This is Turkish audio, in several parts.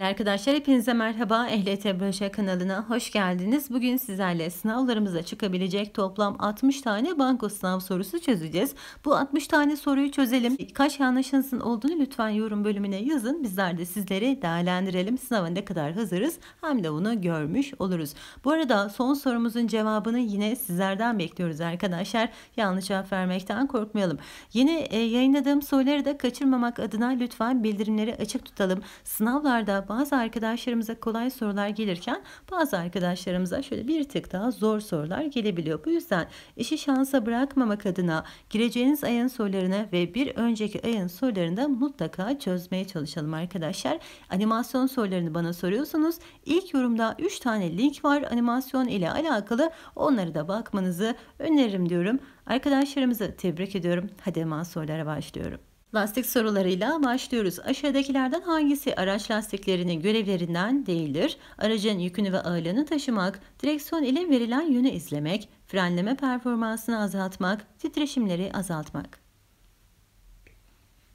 Arkadaşlar hepinize merhaba. Ehliyet Ebroşa kanalına hoş geldiniz. Bugün sizlerle sınavlarımıza çıkabilecek toplam 60 tane banko sınav sorusu çözeceğiz. Bu 60 tane soruyu çözelim. Kaç yanlışınızın olduğunu lütfen yorum bölümüne yazın. Bizler de sizleri değerlendirelim. Sınava ne kadar hazırız hem de bunu görmüş oluruz. Bu arada son sorumuzun cevabını yine sizlerden bekliyoruz arkadaşlar. Yanlış cevap vermekten korkmayalım. Yeni e, yayınladığım soruları da kaçırmamak adına lütfen bildirimleri açık tutalım. Sınavlarda bazı arkadaşlarımıza kolay sorular gelirken bazı arkadaşlarımıza şöyle bir tık daha zor sorular gelebiliyor. Bu yüzden işi şansa bırakmamak adına gireceğiniz ayın sorularını ve bir önceki ayın sorularını da mutlaka çözmeye çalışalım arkadaşlar. Animasyon sorularını bana soruyorsunuz. İlk yorumda 3 tane link var animasyon ile alakalı. Onları da bakmanızı öneririm diyorum. Arkadaşlarımızı tebrik ediyorum. Hadi hemen sorulara başlıyorum. Lastik sorularıyla başlıyoruz. Aşağıdakilerden hangisi araç lastiklerinin görevlerinden değildir? Aracın yükünü ve ağırlığını taşımak, direksiyon ile verilen yönü izlemek, frenleme performansını azaltmak, titreşimleri azaltmak.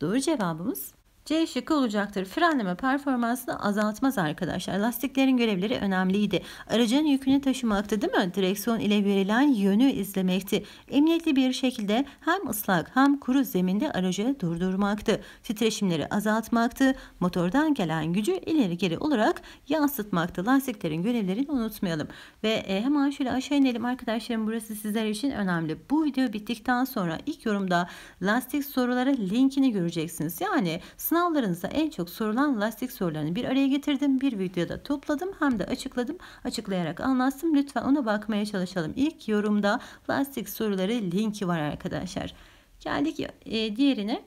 Doğru cevabımız C şıkkı olacaktır. Frenleme performansını azaltmaz arkadaşlar. Lastiklerin görevleri önemliydi. Aracın yükünü taşımaktı değil mi? Direksiyon ile verilen yönü izlemekti. Emniyetli bir şekilde hem ıslak hem kuru zeminde aracı durdurmaktı. Titreşimleri azaltmaktı. Motordan gelen gücü ileri geri olarak yansıtmaktı. Lastiklerin görevlerini unutmayalım. Ve e, hemen şöyle aşağı inelim arkadaşlarım. Burası sizler için önemli. Bu video bittikten sonra ilk yorumda lastik soruları linkini göreceksiniz. Yani sınav Sınavlarınızda en çok sorulan lastik sorularını bir araya getirdim. Bir videoda topladım hem de açıkladım. Açıklayarak anlattım. Lütfen ona bakmaya çalışalım. İlk yorumda lastik soruları linki var arkadaşlar. Geldik e, diğerine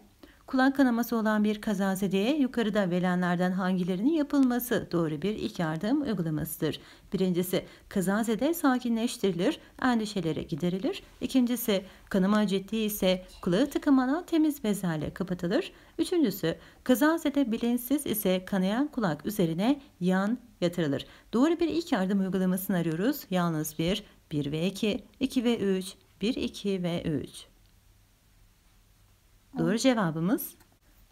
kulak kanaması olan bir kazazedeye yukarıda verilenlerden hangilerinin yapılması doğru bir ilk yardım uygulamasıdır. Birincisi kazazede sakinleştirilir, endişelere giderilir. İkincisi kanama ciddi ise kulağı tıkamana temiz bezerle kapatılır. Üçüncüsü kazazede bilinçsiz ise kanayan kulak üzerine yan yatırılır. Doğru bir ilk yardım uygulamasını arıyoruz. Yalnız bir, 1 ve 2, 2 ve 3, 1, 2 ve 3. Doğru cevabımız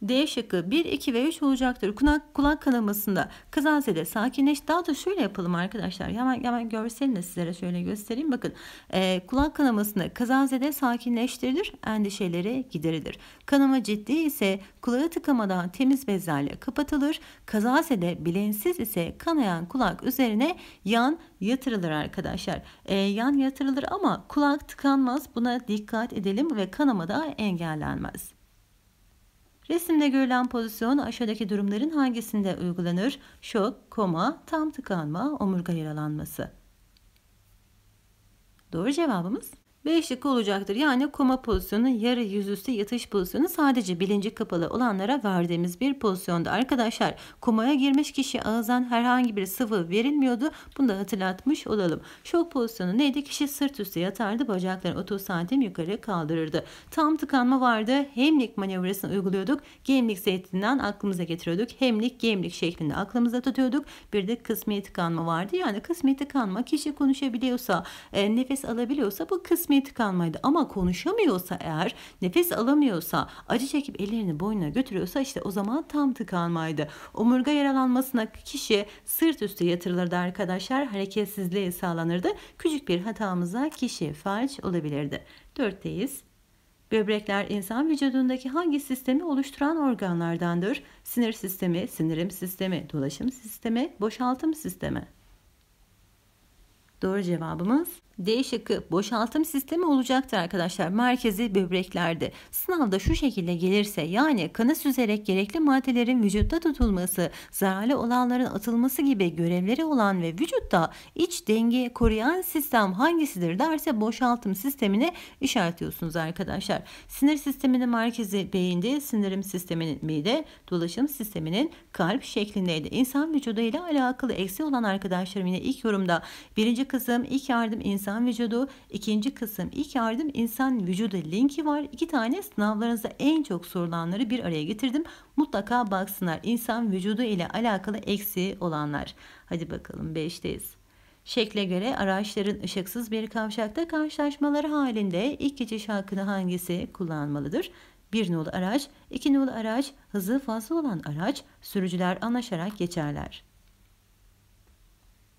D şıkkı 1, 2 ve 3 olacaktır. Kulak, kulak kanamasında kızazede sakinleş. Daha da şöyle yapalım arkadaşlar. Hemen hemen görselini de sizlere şöyle göstereyim. Bakın e, kulak kanamasında kızazede sakinleştirilir. Endişeleri giderilir. Kanama ciddi ise kulağı tıkamadan temiz bezlerle kapatılır. Kazazede bilinçsiz ise kanayan kulak üzerine yan yatırılır arkadaşlar. E, yan yatırılır ama kulak tıkanmaz. Buna dikkat edelim ve kanama da engellenmez. Resimde görülen pozisyon aşağıdaki durumların hangisinde uygulanır? Şok, koma, tam tıkanma, omurga yaralanması. Doğru cevabımız Beşlik olacaktır. Yani koma pozisyonu, yarı yüzüstü yatış pozisyonu sadece bilinci kapalı olanlara verdiğimiz bir pozisyonda. Arkadaşlar komaya girmiş kişi ağızdan herhangi bir sıvı verilmiyordu. Bunu da hatırlatmış olalım. Şok pozisyonu neydi? Kişi sırt üstü yatardı. Bacaklarını 30 santim yukarı kaldırırdı. Tam tıkanma vardı. Hemlik manevrasını uyguluyorduk. Gemlik zeytinden aklımıza getiriyorduk. Hemlik, gemlik şeklinde aklımıza tutuyorduk. Bir de kısmi tıkanma vardı. Yani kısmi tıkanma kişi konuşabiliyorsa, e, nefes alabiliyorsa bu kısmi konuşmaya tıkanmaydı. Ama konuşamıyorsa eğer nefes alamıyorsa acı çekip ellerini boynuna götürüyorsa işte o zaman tam tıkanmaydı. Omurga yaralanmasına kişi sırt üstü yatırılırdı arkadaşlar. Hareketsizliği sağlanırdı. Küçük bir hatamıza kişi felç olabilirdi. Dörtteyiz. Böbrekler insan vücudundaki hangi sistemi oluşturan organlardandır? Sinir sistemi, sinirim sistemi, dolaşım sistemi, boşaltım sistemi. Doğru cevabımız D şıkkı boşaltım sistemi olacaktır arkadaşlar. Merkezi böbreklerde. Sınavda şu şekilde gelirse yani kanı süzerek gerekli maddelerin vücutta tutulması, zararlı olanların atılması gibi görevleri olan ve vücutta iç dengeyi koruyan sistem hangisidir derse boşaltım sistemine işaretliyorsunuz arkadaşlar. Sinir sisteminin merkezi beyinde, sindirim sisteminin mide, dolaşım sisteminin kalp şeklindeydi. İnsan vücuduyla alakalı eksi olan arkadaşlarım yine ilk yorumda birinci kısım ilk yardım insan vücudu, ikinci kısım ilk yardım insan vücudu linki var. İki tane sınavlarınızda en çok sorulanları bir araya getirdim. Mutlaka baksınlar insan vücudu ile alakalı eksiği olanlar. Hadi bakalım 5'teyiz. Şekle göre araçların ışıksız bir kavşakta karşılaşmaları halinde ilk geçiş hakkını hangisi kullanmalıdır? 1 nolu araç, 2 nolu araç, hızı fazla olan araç, sürücüler anlaşarak geçerler.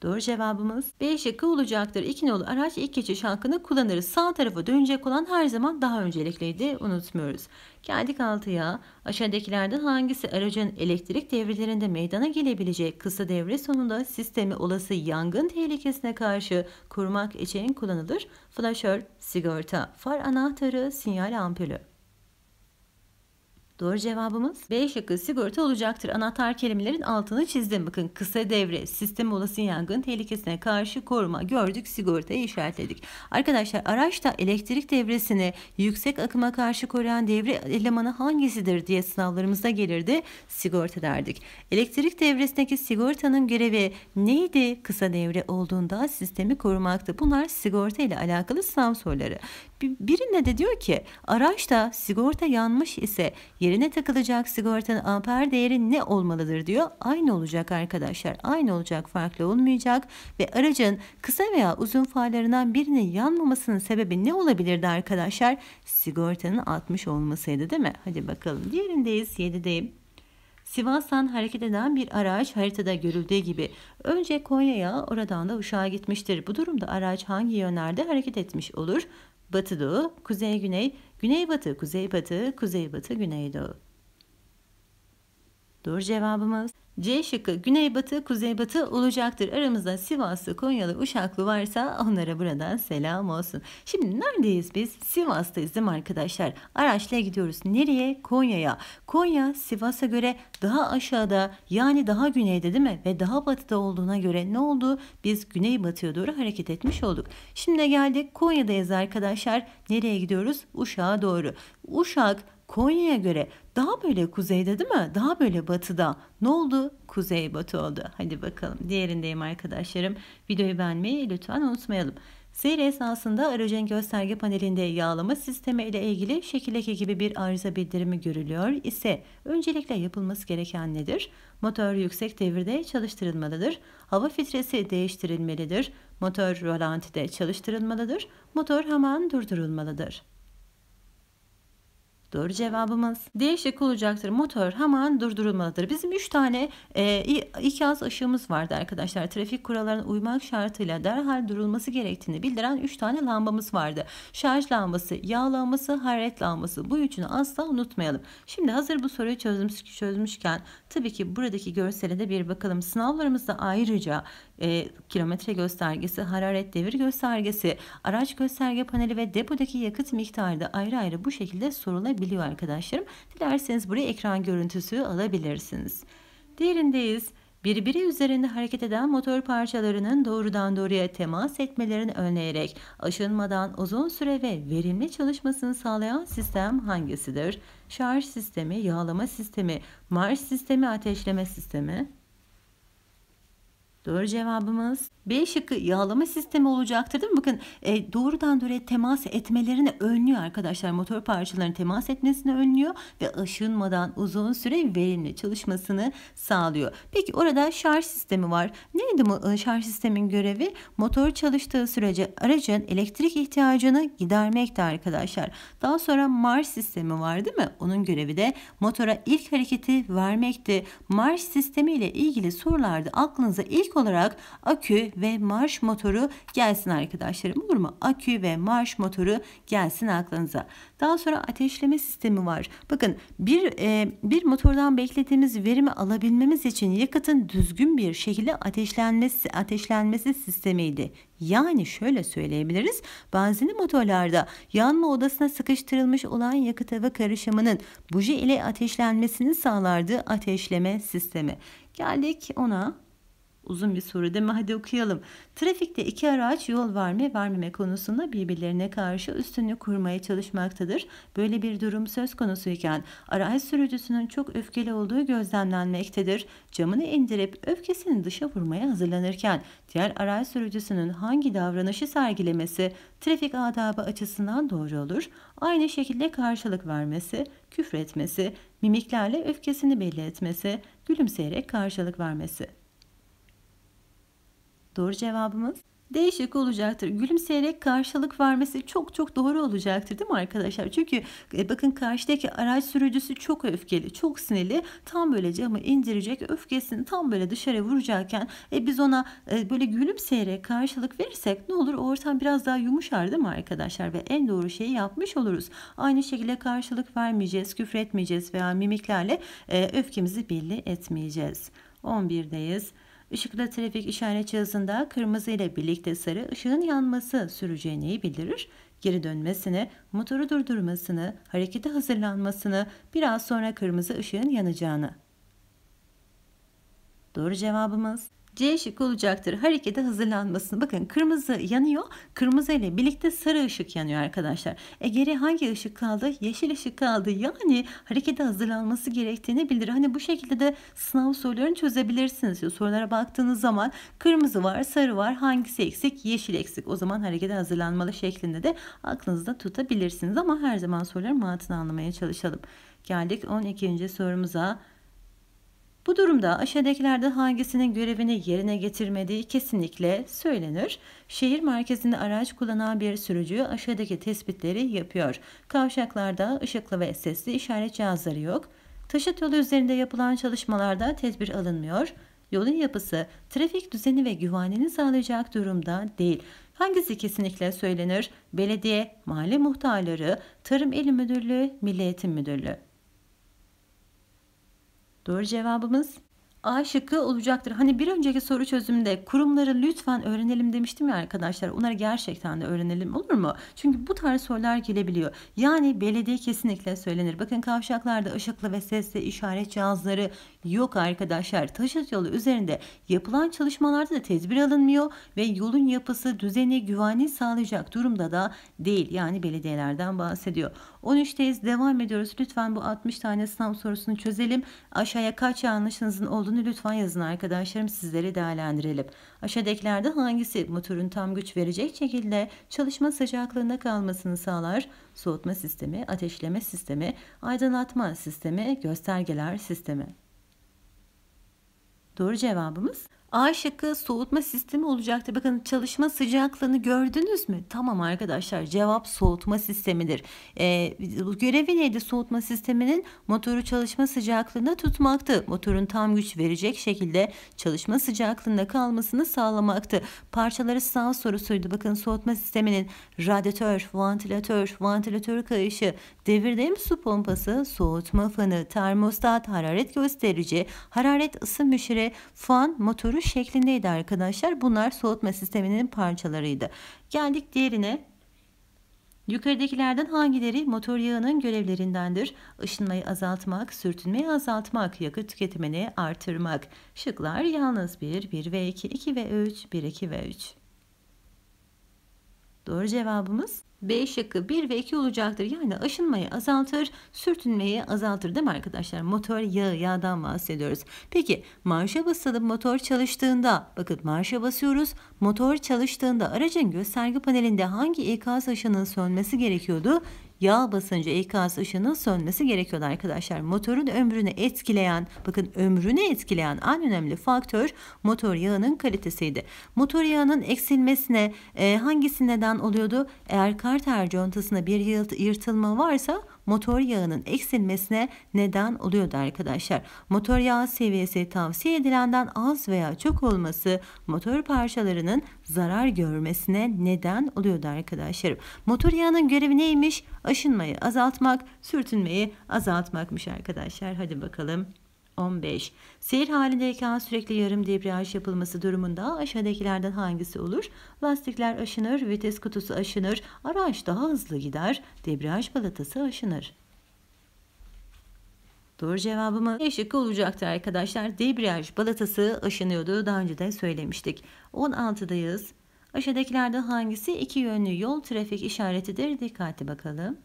Doğru cevabımız B şıkkı olacaktır. İki nolu araç ilk geçiş hakkını kullanırız. Sağ tarafa dönecek olan her zaman daha öncelikliydi. Unutmuyoruz. Geldik altıya. Aşağıdakilerden hangisi aracın elektrik devrelerinde meydana gelebilecek kısa devre sonunda sistemi olası yangın tehlikesine karşı korumak için kullanılır? Flaşör, sigorta, far anahtarı, sinyal ampülü. Doğru cevabımız B şıkkı sigorta olacaktır. Anahtar kelimelerin altını çizdim. Bakın kısa devre, sistem olası yangın tehlikesine karşı koruma gördük, sigortayı işaretledik. Arkadaşlar araçta elektrik devresini yüksek akıma karşı koruyan devre elemanı hangisidir diye sınavlarımızda gelirdi. Sigorta derdik. Elektrik devresindeki sigortanın görevi neydi? Kısa devre olduğunda sistemi korumaktı. Bunlar sigorta ile alakalı sınav soruları. Birinde de diyor ki araçta sigorta yanmış ise yere üzerine takılacak sigortanın amper değeri ne olmalıdır diyor. Aynı olacak arkadaşlar. Aynı olacak farklı olmayacak ve aracın kısa veya uzun farlarından birinin yanmamasının sebebi ne olabilirdi arkadaşlar? Sigortanın 60 olmasaydı değil mi? Hadi bakalım diğerindeyiz 7'deyim. Sivas'tan hareket eden bir araç haritada görüldüğü gibi önce Konya'ya oradan da Uşak'a gitmiştir. Bu durumda araç hangi yönlerde hareket etmiş olur? Batı doğu, kuzey güney Güneybatı, kuzeybatı, kuzeybatı, güneydoğu. Doğru cevabımız C şıkkı güneybatı kuzeybatı olacaktır. Aramızda Sivaslı, Konyalı, Uşaklı varsa onlara buradan selam olsun. Şimdi neredeyiz biz? Sivas'tayız değil mi arkadaşlar? Araçla gidiyoruz. Nereye? Konya'ya. Konya Sivas'a göre daha aşağıda yani daha güneyde değil mi? Ve daha batıda olduğuna göre ne oldu? Biz güneybatıya doğru hareket etmiş olduk. Şimdi geldik Konya'dayız arkadaşlar. Nereye gidiyoruz? Uşak'a doğru. Uşak Konya'ya göre daha böyle kuzeyde değil mi? Daha böyle batıda. Ne oldu? Kuzey batı oldu. Hadi bakalım. Diğerindeyim arkadaşlarım. Videoyu beğenmeyi lütfen unutmayalım. Seyir esnasında aracın gösterge panelinde yağlama sistemi ile ilgili şekil gibi bir arıza bildirimi görülüyor ise öncelikle yapılması gereken nedir? Motor yüksek devirde çalıştırılmalıdır. Hava filtresi değiştirilmelidir. Motor rolantide çalıştırılmalıdır. Motor hemen durdurulmalıdır. Doğru cevabımız D şık olacaktır. Motor hemen durdurulmalıdır. Bizim 3 tane e, az ışığımız vardı arkadaşlar. Trafik kurallarına uymak şartıyla derhal durulması gerektiğini bildiren 3 tane lambamız vardı. Şarj lambası, yağ lambası, hararet lambası. Bu üçünü asla unutmayalım. Şimdi hazır bu soruyu çözmüş, çözmüşken tabii ki buradaki görsele de bir bakalım. Sınavlarımızda ayrıca e, kilometre göstergesi, hararet devir göstergesi, araç gösterge paneli ve depodaki yakıt miktarı da ayrı ayrı bu şekilde sorulabilir biliyor arkadaşlarım. Dilerseniz buraya ekran görüntüsü alabilirsiniz. Diğerindeyiz. Birbiri üzerinde hareket eden motor parçalarının doğrudan doğruya temas etmelerini önleyerek aşınmadan uzun süre ve verimli çalışmasını sağlayan sistem hangisidir? Şarj sistemi, yağlama sistemi, marş sistemi, ateşleme sistemi. Doğru cevabımız B şıkkı yağlama sistemi olacaktır değil mi? Bakın e, doğrudan doğruya temas etmelerini önlüyor arkadaşlar. Motor parçalarının temas etmesini önlüyor ve aşınmadan uzun süre verimli çalışmasını sağlıyor. Peki orada şarj sistemi var. Neydi bu e, şarj sistemin görevi? Motor çalıştığı sürece aracın elektrik ihtiyacını gidermekti arkadaşlar. Daha sonra marş sistemi var değil mi? Onun görevi de motora ilk hareketi vermekti. Marş sistemi ile ilgili sorularda aklınıza ilk Müzik olarak akü ve marş motoru gelsin arkadaşlarım olur mu? Akü ve marş motoru gelsin aklınıza. Daha sonra ateşleme sistemi var. Bakın bir, e, bir motordan beklediğimiz verimi alabilmemiz için yakıtın düzgün bir şekilde ateşlenmesi, ateşlenmesi sistemiydi. Yani şöyle söyleyebiliriz. Benzinli motorlarda yanma odasına sıkıştırılmış olan yakıt hava karışımının buji ile ateşlenmesini sağlardı ateşleme sistemi. Geldik ona Uzun bir soru değil mi? Hadi okuyalım. Trafikte iki araç yol var mı, vermeme konusunda birbirlerine karşı üstünlük kurmaya çalışmaktadır. Böyle bir durum söz konusuyken araç sürücüsünün çok öfkeli olduğu gözlemlenmektedir. Camını indirip öfkesini dışa vurmaya hazırlanırken diğer araç sürücüsünün hangi davranışı sergilemesi trafik adabı açısından doğru olur? Aynı şekilde karşılık vermesi, küfretmesi, mimiklerle öfkesini belli etmesi, gülümseyerek karşılık vermesi. Doğru cevabımız D şıkkı olacaktır. Gülümseyerek karşılık vermesi çok çok doğru olacaktır değil mi arkadaşlar? Çünkü e, bakın karşıdaki araç sürücüsü çok öfkeli, çok sinirli. Tam böyle camı indirecek, öfkesini tam böyle dışarı vuracakken e, biz ona e, böyle gülümseyerek karşılık verirsek ne olur? O ortam biraz daha yumuşar değil mi arkadaşlar? Ve en doğru şeyi yapmış oluruz. Aynı şekilde karşılık vermeyeceğiz, küfür veya mimiklerle e, öfkemizi belli etmeyeceğiz. 11'deyiz. Işıklı trafik işaret cihazında kırmızı ile birlikte sarı ışığın yanması süreceğini bildirir. Geri dönmesini, motoru durdurmasını, harekete hazırlanmasını, biraz sonra kırmızı ışığın yanacağını. Doğru cevabımız C şık olacaktır. Harekete hazırlanmasını. Bakın kırmızı yanıyor. Kırmızı ile birlikte sarı ışık yanıyor arkadaşlar. E geri hangi ışık kaldı? Yeşil ışık kaldı. Yani harekete hazırlanması gerektiğini bilir. Hani bu şekilde de sınav sorularını çözebilirsiniz. sorulara baktığınız zaman kırmızı var, sarı var. Hangisi eksik? Yeşil eksik. O zaman harekete hazırlanmalı şeklinde de aklınızda tutabilirsiniz. Ama her zaman soruların mantığını anlamaya çalışalım. Geldik 12. sorumuza. Bu durumda aşağıdakilerden hangisinin görevini yerine getirmediği kesinlikle söylenir. Şehir merkezinde araç kullanan bir sürücü aşağıdaki tespitleri yapıyor. Kavşaklarda ışıklı ve sesli işaret cihazları yok. Taşıt yolu üzerinde yapılan çalışmalarda tedbir alınmıyor. Yolun yapısı trafik düzeni ve güvenliğini sağlayacak durumda değil. Hangisi kesinlikle söylenir? Belediye, mahalle muhtarları, tarım il müdürlüğü, milli eğitim müdürlüğü. Doğru cevabımız A şıkkı olacaktır. Hani bir önceki soru çözümünde kurumları lütfen öğrenelim demiştim ya arkadaşlar. Onları gerçekten de öğrenelim olur mu? Çünkü bu tarz sorular gelebiliyor. Yani belediye kesinlikle söylenir. Bakın kavşaklarda ışıklı ve sesli işaret cihazları yok arkadaşlar. Taşıt yolu üzerinde yapılan çalışmalarda da tedbir alınmıyor ve yolun yapısı düzeni güvenliği sağlayacak durumda da değil. Yani belediyelerden bahsediyor. 13'teyiz devam ediyoruz. Lütfen bu 60 tane sınav sorusunu çözelim. Aşağıya kaç yanlışınızın olduğunu lütfen yazın arkadaşlarım sizleri değerlendirelim. Aşağıdakilerde hangisi motorun tam güç verecek şekilde çalışma sıcaklığında kalmasını sağlar? Soğutma sistemi, ateşleme sistemi, aydınlatma sistemi, göstergeler sistemi. Doğru cevabımız A şıkkı soğutma sistemi olacaktı. Bakın çalışma sıcaklığını gördünüz mü? Tamam arkadaşlar cevap soğutma sistemidir. Ee, görevi neydi soğutma sisteminin? Motoru çalışma sıcaklığında tutmaktı. Motorun tam güç verecek şekilde çalışma sıcaklığında kalmasını sağlamaktı. Parçaları sağ sorusuydu. Bakın soğutma sisteminin radyatör, vantilatör, vantilatör kayışı, devirdeğim su pompası, soğutma fanı, termostat, hararet gösterici, hararet ısı müşire, fan, motoru şeklindeydi arkadaşlar. Bunlar soğutma sisteminin parçalarıydı. Geldik diğerine. Yukarıdakilerden hangileri motor yağının görevlerindendir? Işınmayı azaltmak, sürtünmeyi azaltmak, yakıt tüketimini artırmak. Şıklar yalnız 1, 1 ve 2, 2 ve 3, 1, 2 ve 3. Doğru cevabımız B şıkkı 1 ve 2 olacaktır. Yani aşınmayı azaltır, sürtünmeyi azaltır değil mi arkadaşlar? Motor yağı, yağdan bahsediyoruz. Peki marşa basılı motor çalıştığında, bakın marşa basıyoruz. Motor çalıştığında aracın gösterge panelinde hangi ikaz aşının sönmesi gerekiyordu? yağ basıncı ikaz ışığının sönmesi gerekiyordu arkadaşlar. Motorun ömrünü etkileyen bakın ömrünü etkileyen en önemli faktör motor yağının kalitesiydi. Motor yağının eksilmesine e, hangisi neden oluyordu? Eğer karter tercontasına bir yırtılma varsa motor yağının eksilmesine neden oluyordu arkadaşlar. Motor yağ seviyesi tavsiye edilenden az veya çok olması motor parçalarının zarar görmesine neden oluyordu arkadaşlarım. Motor yağının görevi neymiş? Aşınmayı azaltmak, sürtünmeyi azaltmakmış arkadaşlar. Hadi bakalım. 15. Seyir halindeyken sürekli yarım debriyaj yapılması durumunda aşağıdakilerden hangisi olur? Lastikler aşınır, vites kutusu aşınır, araç daha hızlı gider, debriyaj balatası aşınır. Doğru cevabımı E şıkkı olacaktır arkadaşlar. Debriyaj balatası aşınıyordu. Daha önce de söylemiştik. 16'dayız. Aşağıdakilerden hangisi iki yönlü yol trafik işaretidir? Dikkatli bakalım.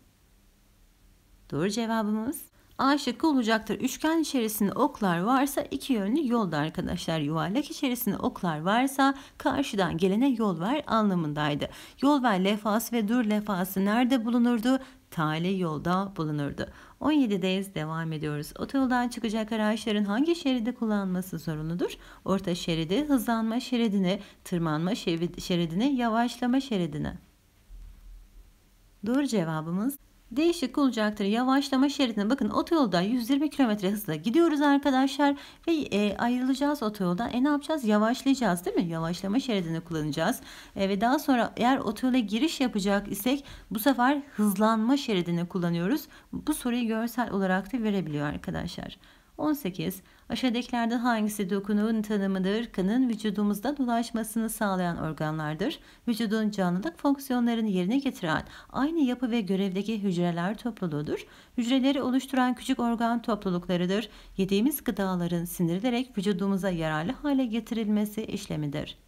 Doğru cevabımız A şıkkı olacaktır. Üçgen içerisinde oklar varsa iki yönlü yolda arkadaşlar. Yuvarlak içerisinde oklar varsa karşıdan gelene yol ver anlamındaydı. Yol ver lefası ve dur lefası nerede bulunurdu? Tale yolda bulunurdu. 17'deyiz devam ediyoruz. Otoyoldan çıkacak araçların hangi şeridi kullanması zorunludur? Orta şeridi, hızlanma şeridini, tırmanma şeridini, yavaşlama şeridini. Doğru cevabımız değişik olacaktır. Yavaşlama şeridine bakın otoyolda 120 km hızla gidiyoruz arkadaşlar ve e, ayrılacağız otoyoldan. E ne yapacağız? Yavaşlayacağız değil mi? Yavaşlama şeridini kullanacağız. E, ve daha sonra eğer otoyola giriş yapacak isek bu sefer hızlanma şeridini kullanıyoruz. Bu soruyu görsel olarak da verebiliyor arkadaşlar. 18. Aşağıdakilerden hangisi dokunun tanımıdır? Kanın vücudumuzda dolaşmasını sağlayan organlardır. Vücudun canlılık fonksiyonlarını yerine getiren aynı yapı ve görevdeki hücreler topluluğudur. Hücreleri oluşturan küçük organ topluluklarıdır. Yediğimiz gıdaların sindirilerek vücudumuza yararlı hale getirilmesi işlemidir.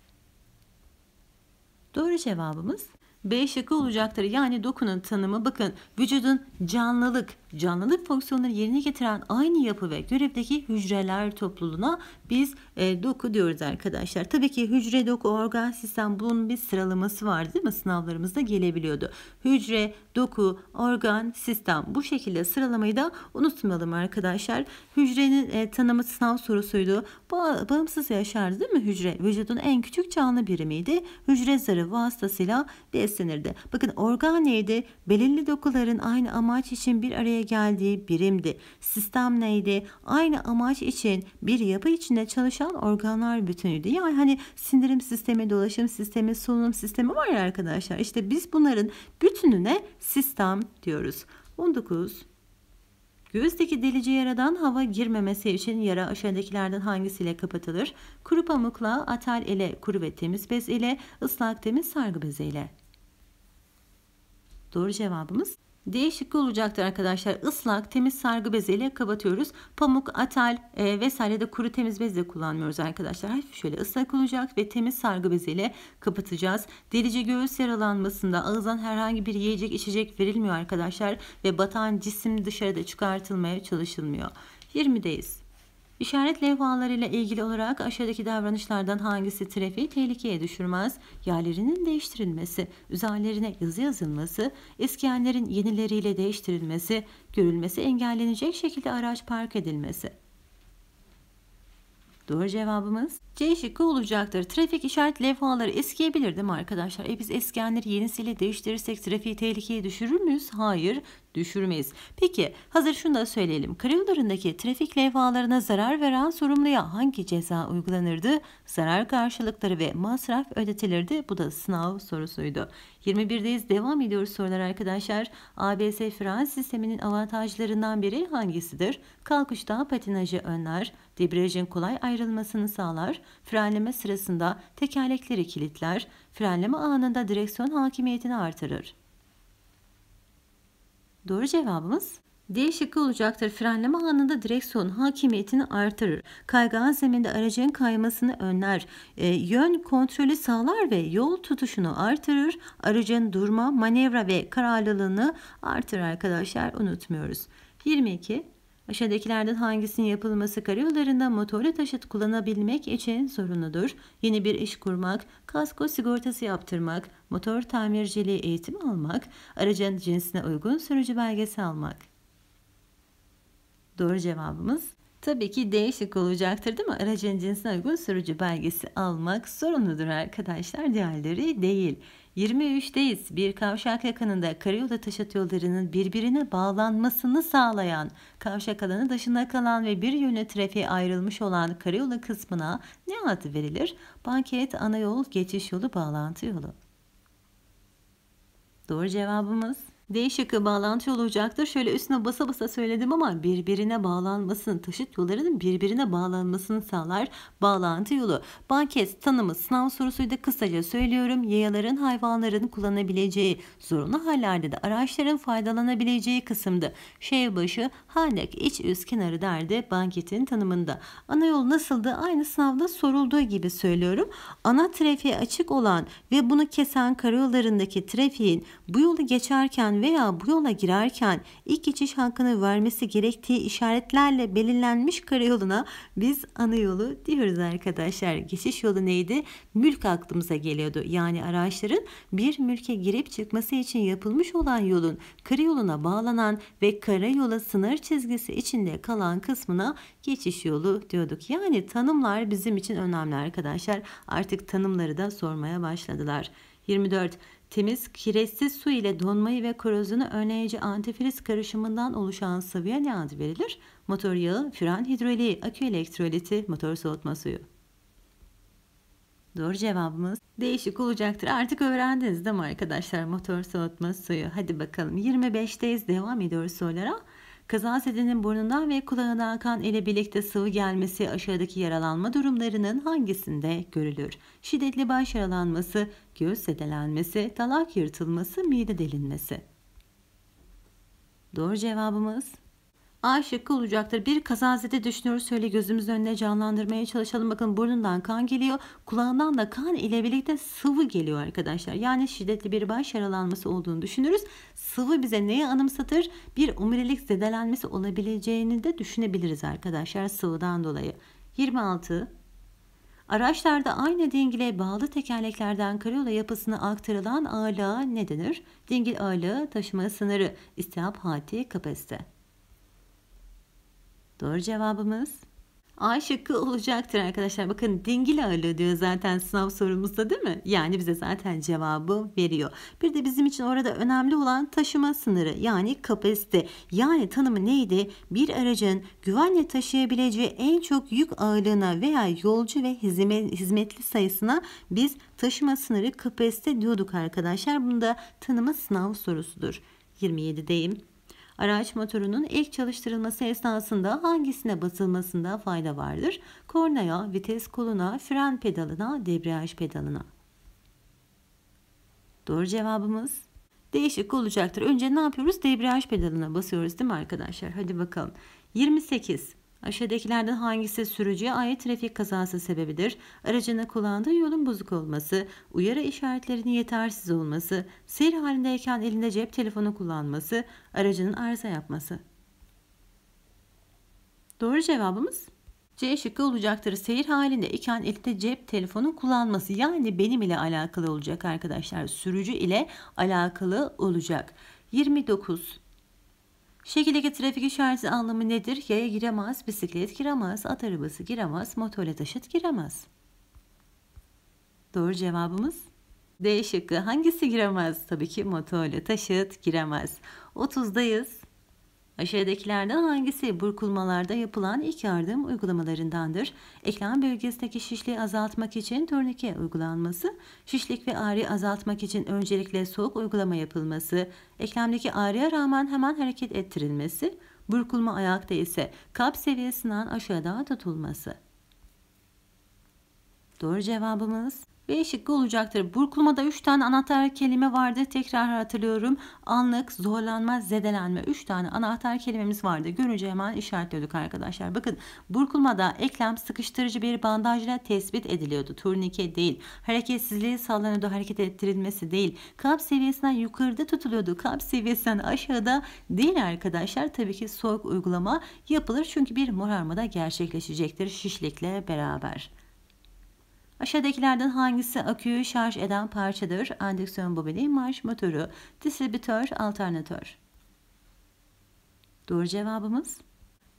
Doğru cevabımız B şıkkı olacaktır. Yani dokunun tanımı bakın vücudun canlılık canlılık fonksiyonları yerine getiren aynı yapı ve görevdeki hücreler topluluğuna biz e, doku diyoruz arkadaşlar. Tabii ki hücre, doku, organ, sistem bunun bir sıralaması vardı değil mi? Sınavlarımızda gelebiliyordu. Hücre, doku, organ, sistem bu şekilde sıralamayı da unutmayalım arkadaşlar. Hücrenin e, tanımı sınav sorusuydu. Ba bağımsız yaşardı değil mi hücre? Vücudun en küçük canlı birimiydi. Hücre zarı vasıtasıyla beslenirdi. Bakın organ neydi? Belirli dokuların aynı amaç için bir araya araya geldiği birimdi. Sistem neydi? Aynı amaç için bir yapı içinde çalışan organlar bütünüydü. Yani hani sindirim sistemi, dolaşım sistemi, solunum sistemi var ya arkadaşlar. İşte biz bunların bütününe sistem diyoruz. 19 Göğüsteki delici yaradan hava girmemesi için yara aşağıdakilerden hangisiyle kapatılır? Kuru pamukla, atal ile, kuru ve temiz bez ile, ıslak temiz sargı bezi ile. Doğru cevabımız D şıkkı olacaktır arkadaşlar. Islak temiz sargı beziyle kapatıyoruz. Pamuk, atal e, vesaire de kuru temiz bezle kullanmıyoruz arkadaşlar. Hafif şöyle ıslak olacak ve temiz sargı beziyle kapatacağız. Delici göğüs yaralanmasında ağızdan herhangi bir yiyecek içecek verilmiyor arkadaşlar. Ve batan cisim dışarıda çıkartılmaya çalışılmıyor. 20'deyiz. İşaret levhalarıyla ilgili olarak aşağıdaki davranışlardan hangisi trafiği tehlikeye düşürmez? Yerlerinin değiştirilmesi, üzerlerine yazı yazılması, eskiyenlerin yenileriyle değiştirilmesi, görülmesi engellenecek şekilde araç park edilmesi. Doğru cevabımız C şıkkı olacaktır. Trafik işaret levhaları eskiyebilir değil mi arkadaşlar? E biz eskiyenleri yenisiyle değiştirirsek trafiği tehlikeye düşürür müyüz? Hayır düşürmeyiz. Peki hazır şunu da söyleyelim. Kriyolarındaki trafik levhalarına zarar veren sorumluya hangi ceza uygulanırdı? Zarar karşılıkları ve masraf ödetilirdi. Bu da sınav sorusuydu. 21'deyiz devam ediyoruz sorular arkadaşlar. ABS fren sisteminin avantajlarından biri hangisidir? Kalkışta patinajı önler, Debriyajın kolay ayrılmasını sağlar, frenleme sırasında tekerlekleri kilitler, frenleme anında direksiyon hakimiyetini artırır. Doğru cevabımız D şıkkı olacaktır. Frenleme anında direksiyon hakimiyetini artırır. Kaygan zeminde aracın kaymasını önler. E, yön kontrolü sağlar ve yol tutuşunu artırır. Aracın durma, manevra ve kararlılığını artırır. arkadaşlar. Unutmuyoruz. 22. Aşağıdakilerden hangisinin yapılması karayollarında motorlu taşıt kullanabilmek için zorunludur? Yeni bir iş kurmak, kasko sigortası yaptırmak, motor tamirciliği eğitim almak, aracın cinsine uygun sürücü belgesi almak. Doğru cevabımız Tabii ki değişik olacaktır değil mi? Aracın cinsine uygun sürücü belgesi almak zorunludur arkadaşlar. Diğerleri değil. 23'teyiz. Bir kavşak yakınında karayolu taşıt yollarının birbirine bağlanmasını sağlayan kavşak alanı dışında kalan ve bir yönlü trafiğe ayrılmış olan karayolu kısmına ne adı verilir? Banket, ana yol, geçiş yolu, bağlantı yolu. Doğru cevabımız D şıkkı bağlantı yolu olacaktır. Şöyle üstüne basa basa söyledim ama birbirine bağlanmasını, taşıt yollarının birbirine bağlanmasını sağlar bağlantı yolu. Banket tanımı sınav sorusuydu. Kısaca söylüyorum. Yayaların, hayvanların kullanabileceği, zorunlu hallerde de araçların faydalanabileceği kısımdı. Şey başı, hanek, iç üst kenarı derdi banketin tanımında. Ana yol nasıldı? Aynı sınavda sorulduğu gibi söylüyorum. Ana trafiğe açık olan ve bunu kesen karayollarındaki trafiğin bu yolu geçerken veya bu yola girerken ilk geçiş hakkını vermesi gerektiği işaretlerle belirlenmiş karayoluna biz ana yolu diyoruz arkadaşlar. Geçiş yolu neydi? Mülk aklımıza geliyordu. Yani araçların bir mülke girip çıkması için yapılmış olan yolun karayoluna bağlanan ve karayola sınır çizgisi içinde kalan kısmına geçiş yolu diyorduk. Yani tanımlar bizim için önemli arkadaşlar. Artık tanımları da sormaya başladılar. 24. Temiz, kireçsiz su ile donmayı ve korozunu önleyici antifriz karışımından oluşan sıvıya ne adı verilir? Motor yağı, fren hidroliği, akü elektroliti, motor soğutma suyu. Doğru cevabımız değişik olacaktır. Artık öğrendiniz değil mi arkadaşlar? Motor soğutma suyu. Hadi bakalım 25'teyiz. Devam ediyoruz sorulara. Kazazedenin burnundan ve kulağından akan ile birlikte sıvı gelmesi aşağıdaki yaralanma durumlarının hangisinde görülür? Şiddetli baş yaralanması, göğüs sedelenmesi, talak yırtılması, mide delinmesi. Doğru cevabımız A şıkkı olacaktır. Bir kazazede düşünüyoruz. Şöyle gözümüz önüne canlandırmaya çalışalım. Bakın burnundan kan geliyor. Kulağından da kan ile birlikte sıvı geliyor arkadaşlar. Yani şiddetli bir baş yaralanması olduğunu düşünürüz. Sıvı bize neyi anımsatır? Bir omurilik zedelenmesi olabileceğini de düşünebiliriz arkadaşlar sıvıdan dolayı. 26. Araçlarda aynı dingile bağlı tekerleklerden karyola yapısını aktarılan ağırlığa ne denir? Dingil ağırlığı taşıma sınırı, istihap hati kapasite. Doğru cevabımız A şıkkı olacaktır arkadaşlar. Bakın dingil ağırlığı diyor zaten sınav sorumuzda değil mi? Yani bize zaten cevabı veriyor. Bir de bizim için orada önemli olan taşıma sınırı yani kapasite. Yani tanımı neydi? Bir aracın güvenle taşıyabileceği en çok yük ağırlığına veya yolcu ve hizmetli sayısına biz taşıma sınırı kapasite diyorduk arkadaşlar. Bunda tanımı sınav sorusudur. 27'deyim. Araç motorunun ilk çalıştırılması esnasında hangisine basılmasında fayda vardır? Kornaya, vites koluna, fren pedalına, debriyaj pedalına. Doğru cevabımız değişik olacaktır. Önce ne yapıyoruz? Debriyaj pedalına basıyoruz değil mi arkadaşlar? Hadi bakalım. 28. Aşağıdakilerden hangisi sürücüye ait trafik kazası sebebidir? Aracını kullandığı yolun bozuk olması, uyarı işaretlerinin yetersiz olması, seyir halindeyken elinde cep telefonu kullanması, aracının arıza yapması. Doğru cevabımız C şıkkı olacaktır. Seyir halinde iken elinde cep telefonu kullanması yani benim ile alakalı olacak arkadaşlar. Sürücü ile alakalı olacak. 29 Şekildeki trafik işareti anlamı nedir? Yaya giremez, bisiklet giremez, at arabası giremez, motorla taşıt giremez. Doğru cevabımız D şıkkı. Hangisi giremez? Tabii ki motorla taşıt giremez. 30'dayız. Aşağıdakilerden hangisi burkulmalarda yapılan ilk yardım uygulamalarındandır? Eklem bölgesindeki şişliği azaltmak için turnike uygulanması, şişlik ve ağrı azaltmak için öncelikle soğuk uygulama yapılması, eklemdeki ağrıya rağmen hemen hareket ettirilmesi, burkulma ayakta ise kap seviyesinden aşağıda tutulması. Doğru cevabımız B şıkkı olacaktır. Burkulmada 3 tane anahtar kelime vardı. Tekrar hatırlıyorum. Anlık, zorlanma, zedelenme. 3 tane anahtar kelimemiz vardı. Görünce hemen işaretliyorduk arkadaşlar. Bakın burkulmada eklem sıkıştırıcı bir bandajla tespit ediliyordu. Turnike değil. Hareketsizliği sağlanıyordu. Hareket ettirilmesi değil. Kalp seviyesinden yukarıda tutuluyordu. Kalp seviyesinden aşağıda değil arkadaşlar. Tabii ki soğuk uygulama yapılır. Çünkü bir morarma da gerçekleşecektir şişlikle beraber. Aşağıdakilerden hangisi aküyü şarj eden parçadır? Endüksiyon bobini, marş motoru, distribütör, alternatör. Doğru cevabımız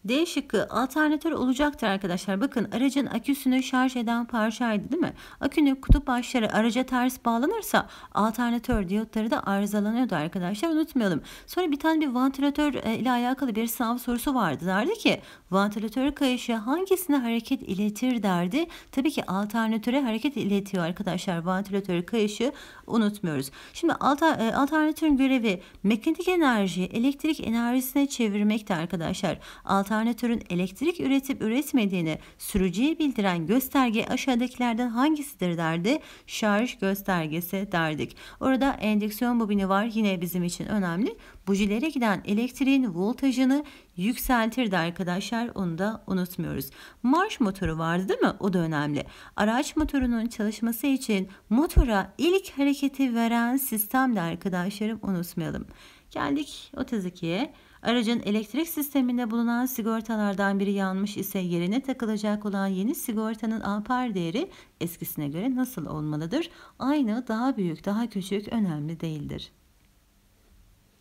D şıkkı alternatör olacaktır arkadaşlar. Bakın aracın aküsünü şarj eden parçaydı değil mi? Akünün kutup başları araca ters bağlanırsa alternatör diyotları da arızalanıyordu arkadaşlar. Unutmayalım. Sonra bir tane bir vantilatör e, ile alakalı bir sınav sorusu vardı. Derdi ki vantilatör kayışı hangisine hareket iletir derdi. Tabii ki alternatöre hareket iletiyor arkadaşlar. Vantilatör kayışı unutmuyoruz. Şimdi e, alternatörün görevi mekanik enerjiyi elektrik enerjisine çevirmekti arkadaşlar. Alternatör alternatörün elektrik üretip üretmediğini sürücüye bildiren gösterge aşağıdakilerden hangisidir derdi. Şarj göstergesi derdik. Orada endüksiyon bobini var yine bizim için önemli. Bujilere giden elektriğin voltajını yükseltirdi arkadaşlar. Onu da unutmuyoruz. Marş motoru vardı değil mi? O da önemli. Araç motorunun çalışması için motora ilk hareketi veren sistem de arkadaşlarım unutmayalım. Geldik 32'ye. Aracın elektrik sisteminde bulunan sigortalardan biri yanmış ise yerine takılacak olan yeni sigortanın alpar değeri eskisine göre nasıl olmalıdır? Aynı, daha büyük, daha küçük önemli değildir.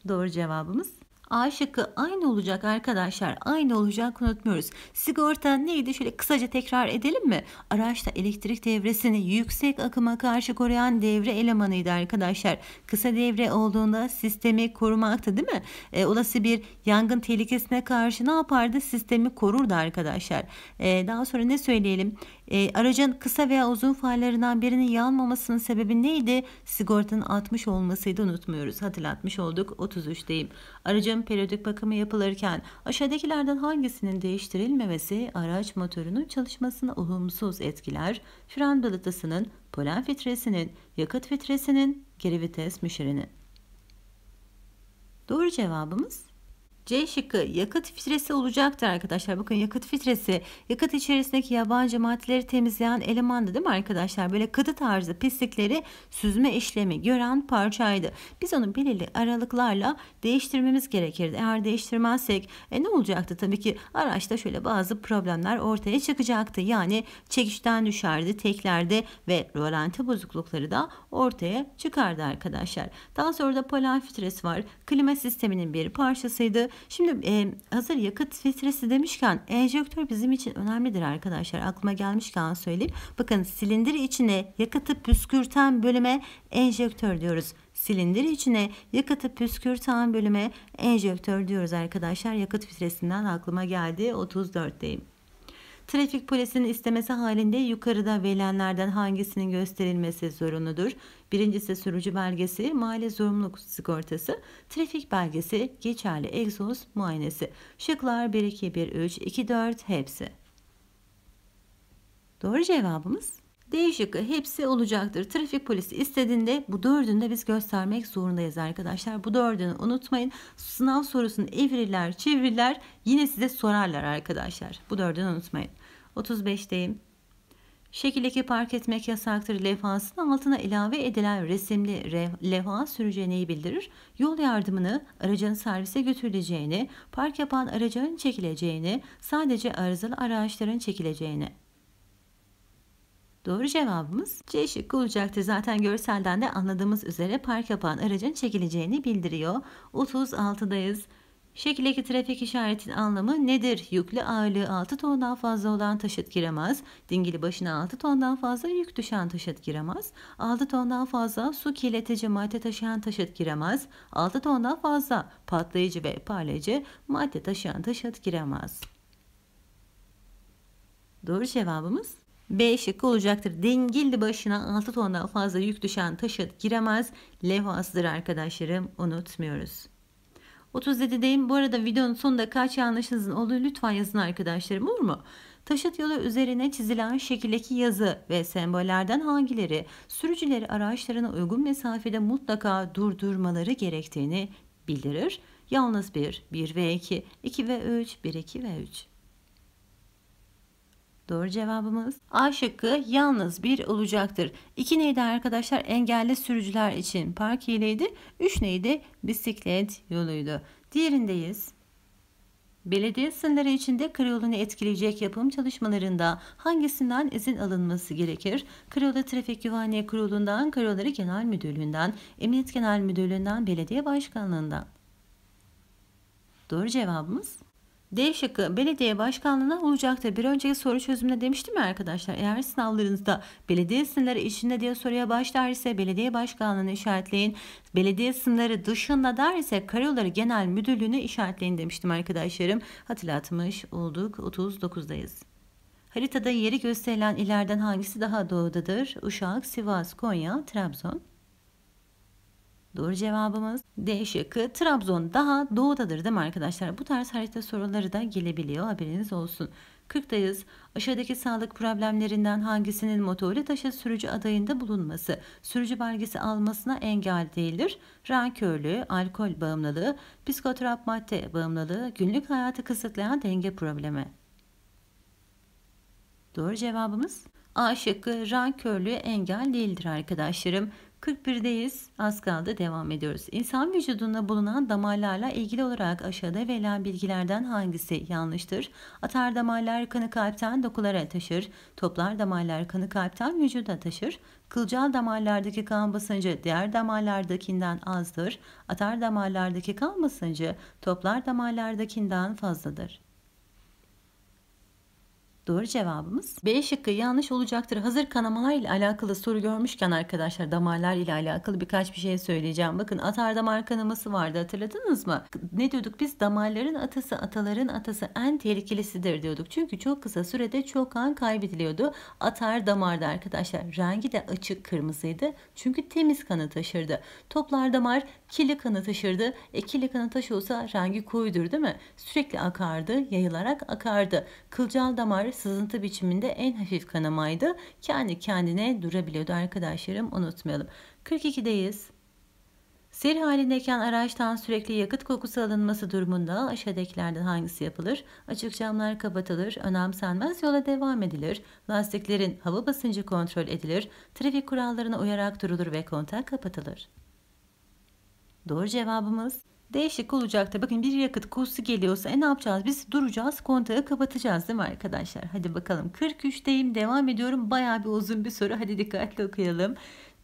Doğru cevabımız A şıkkı aynı olacak arkadaşlar. Aynı olacak unutmuyoruz. Sigorta neydi? Şöyle kısaca tekrar edelim mi? Araçta elektrik devresini yüksek akıma karşı koruyan devre elemanıydı arkadaşlar. Kısa devre olduğunda sistemi korumaktı değil mi? E, olası bir yangın tehlikesine karşı ne yapardı? Sistemi korurdu arkadaşlar. E, daha sonra ne söyleyelim? E, aracın kısa veya uzun farlarından birinin yanmamasının sebebi neydi? Sigortanın 60 olmasıydı unutmuyoruz. Hatırlatmış olduk 33'teyim. Aracın periyodik bakımı yapılırken aşağıdakilerden hangisinin değiştirilmemesi araç motorunun çalışmasına olumsuz etkiler? Fren balatasının, polen filtresinin, yakıt filtresinin, geri vites müşerinin. Doğru cevabımız C şıkkı yakıt filtresi olacaktır arkadaşlar. Bakın yakıt filtresi yakıt içerisindeki yabancı maddeleri temizleyen elemandı değil mi arkadaşlar? Böyle katı tarzı pislikleri süzme işlemi gören parçaydı. Biz onu belirli aralıklarla değiştirmemiz gerekirdi. Eğer değiştirmezsek e, ne olacaktı? Tabii ki araçta şöyle bazı problemler ortaya çıkacaktı. Yani çekişten düşerdi teklerde ve rolanti bozuklukları da ortaya çıkardı arkadaşlar. Daha sonra da polen filtresi var. Klima sisteminin bir parçasıydı Şimdi e, hazır yakıt filtresi demişken enjektör bizim için önemlidir arkadaşlar. Aklıma gelmişken söyleyeyim. Bakın silindir içine yakıtı püskürten bölüme enjektör diyoruz silindir içine yakıtı püskürten bölüme enjektör diyoruz arkadaşlar. Yakıt filtresinden aklıma geldi. 34'teyim. Trafik polisinin istemesi halinde yukarıda verilenlerden hangisinin gösterilmesi zorunludur? Birincisi sürücü belgesi, mahalle zorunluluk sigortası, trafik belgesi, geçerli egzoz muayenesi. Şıklar 1, 2, 1, 3, 2, 4 hepsi. Doğru cevabımız D şıkkı hepsi olacaktır. Trafik polisi istediğinde bu dördünü de biz göstermek zorundayız arkadaşlar. Bu dördünü unutmayın. Sınav sorusunu evirirler, çevirirler. Yine size sorarlar arkadaşlar. Bu dördünü unutmayın. 35'teyim. Şekil 2 park etmek yasaktır levhasının altına ilave edilen resimli levha neyi bildirir. Yol yardımını aracın servise götürüleceğini, park yapan aracın çekileceğini, sadece arızalı araçların çekileceğini. Doğru cevabımız C şıkkı olacaktır. Zaten görselden de anladığımız üzere park yapan aracın çekileceğini bildiriyor. 36'dayız. Şekildeki trafik işaretinin anlamı nedir? Yüklü ağırlığı 6 tondan fazla olan taşıt giremez. Dingili başına 6 tondan fazla yük düşen taşıt giremez. 6 tondan fazla su kirletici madde taşıyan taşıt giremez. 6 tondan fazla patlayıcı ve parlayıcı madde taşıyan taşıt giremez. Doğru cevabımız B şıkkı olacaktır. Dengildi başına 6 tondan fazla yük düşen taşıt giremez levhasıdır arkadaşlarım unutmuyoruz. 37'deyim. Bu arada videonun sonunda kaç yanlışınızın olduğunu lütfen yazın arkadaşlarım olur mu? Taşıt yolu üzerine çizilen şekildeki yazı ve sembollerden hangileri sürücüleri araçlarına uygun mesafede mutlaka durdurmaları gerektiğini bildirir? Yalnız 1, 1 ve 2, 2 ve 3, 1, 2 ve 3. Doğru cevabımız A şıkkı yalnız bir olacaktır. 2 neydi arkadaşlar? Engelli sürücüler için park hileydi. 3 neydi? Bisiklet yoluydu. Diğerindeyiz. Belediye sınırları içinde karayolunu etkileyecek yapım çalışmalarında hangisinden izin alınması gerekir? Karayolu Trafik Güvenliği Kurulu'ndan, Karayolları Genel Müdürlüğü'nden, Emniyet Genel Müdürlüğü'nden, Belediye Başkanlığı'ndan. Doğru cevabımız D şıkkı belediye başkanlığına olacaktır. Bir önceki soru çözümünde demiştim ya arkadaşlar. Eğer sınavlarınızda belediye sınırları içinde diye soruya başlar ise belediye başkanlığını işaretleyin. Belediye sınırları dışında der ise karayolları genel müdürlüğünü işaretleyin demiştim arkadaşlarım. Hatırlatmış olduk. 39'dayız. Haritada yeri gösterilen ilerden hangisi daha doğudadır? Uşak, Sivas, Konya, Trabzon. Doğru cevabımız D şıkkı. Trabzon daha doğudadır değil mi arkadaşlar? Bu tarz harita soruları da gelebiliyor. Haberiniz olsun. 40'tayız. Aşağıdaki sağlık problemlerinden hangisinin motorlu taşı sürücü adayında bulunması, sürücü belgesi almasına engel değildir? Rankörlüğü, alkol bağımlılığı, psikotrop madde bağımlılığı, günlük hayatı kısıtlayan denge problemi. Doğru cevabımız A şıkkı rankörlüğü engel değildir arkadaşlarım. 41'deyiz. Az kaldı devam ediyoruz. İnsan vücudunda bulunan damarlarla ilgili olarak aşağıda verilen bilgilerden hangisi yanlıştır? Atar damarlar kanı kalpten dokulara taşır. Toplar damarlar kanı kalpten vücuda taşır. Kılcal damarlardaki kan basıncı diğer damarlardakinden azdır. Atar damarlardaki kan basıncı toplar damarlardakinden fazladır. Doğru cevabımız B şıkkı yanlış olacaktır. Hazır kanamalar ile alakalı soru görmüşken arkadaşlar damarlar ile alakalı birkaç bir şey söyleyeceğim. Bakın atar damar kanaması vardı hatırladınız mı? Ne diyorduk biz damarların atası ataların atası en tehlikelisidir diyorduk. Çünkü çok kısa sürede çok kan kaybediliyordu. Atar damarda arkadaşlar rengi de açık kırmızıydı. Çünkü temiz kanı taşırdı. Toplar damar kili kanı taşırdı. E kili kanı taşıyorsa rengi koyudur değil mi? Sürekli akardı yayılarak akardı. Kılcal damar sızıntı biçiminde en hafif kanamaydı. Kendi kendine durabiliyordu arkadaşlarım unutmayalım. 42'deyiz. Seri halindeyken araçtan sürekli yakıt kokusu alınması durumunda aşağıdakilerden hangisi yapılır? Açık camlar kapatılır, önemsenmez yola devam edilir, lastiklerin hava basıncı kontrol edilir, trafik kurallarına uyarak durulur ve kontak kapatılır. Doğru cevabımız Değişik olacaktı. bakın bir yakıt kursu geliyorsa e ne yapacağız? Biz duracağız kontağı kapatacağız değil mi arkadaşlar? Hadi bakalım 43'teyim devam ediyorum. Bayağı bir uzun bir soru hadi dikkatli okuyalım.